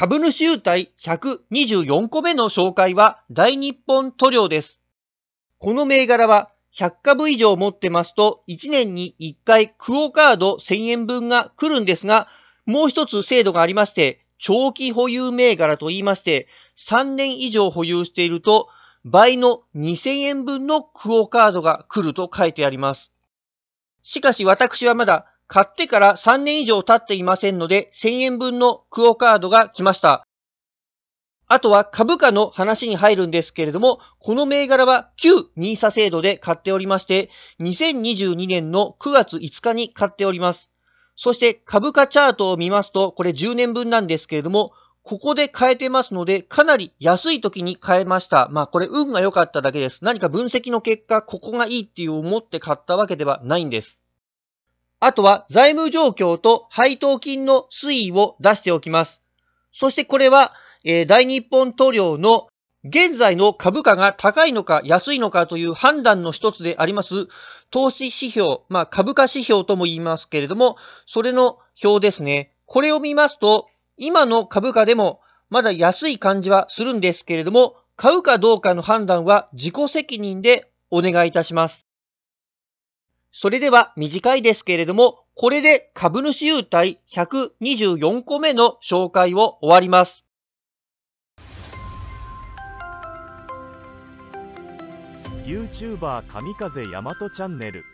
株主優待124個目の紹介は大日本塗料です。この銘柄は100株以上持ってますと1年に1回クオカード1000円分が来るんですが、もう一つ制度がありまして、長期保有銘柄と言いまして、3年以上保有していると倍の2000円分のクオカードが来ると書いてあります。しかし私はまだ買ってから3年以上経っていませんので、1000円分のクオカードが来ました。あとは株価の話に入るんですけれども、この銘柄は旧 NISA 制度で買っておりまして、2022年の9月5日に買っております。そして株価チャートを見ますと、これ10年分なんですけれども、ここで変えてますので、かなり安い時に買えました。まあこれ運が良かっただけです。何か分析の結果、ここがいいっていう思って買ったわけではないんです。あとは財務状況と配当金の推移を出しておきます。そしてこれは、えー、大日本塗料の現在の株価が高いのか安いのかという判断の一つであります、投資指標、まあ株価指標とも言いますけれども、それの表ですね。これを見ますと、今の株価でもまだ安い感じはするんですけれども、買うかどうかの判断は自己責任でお願いいたします。それでは短いですけれども、これで株主優待124個目の紹介を終わります。YouTuber 神風大和チャンネル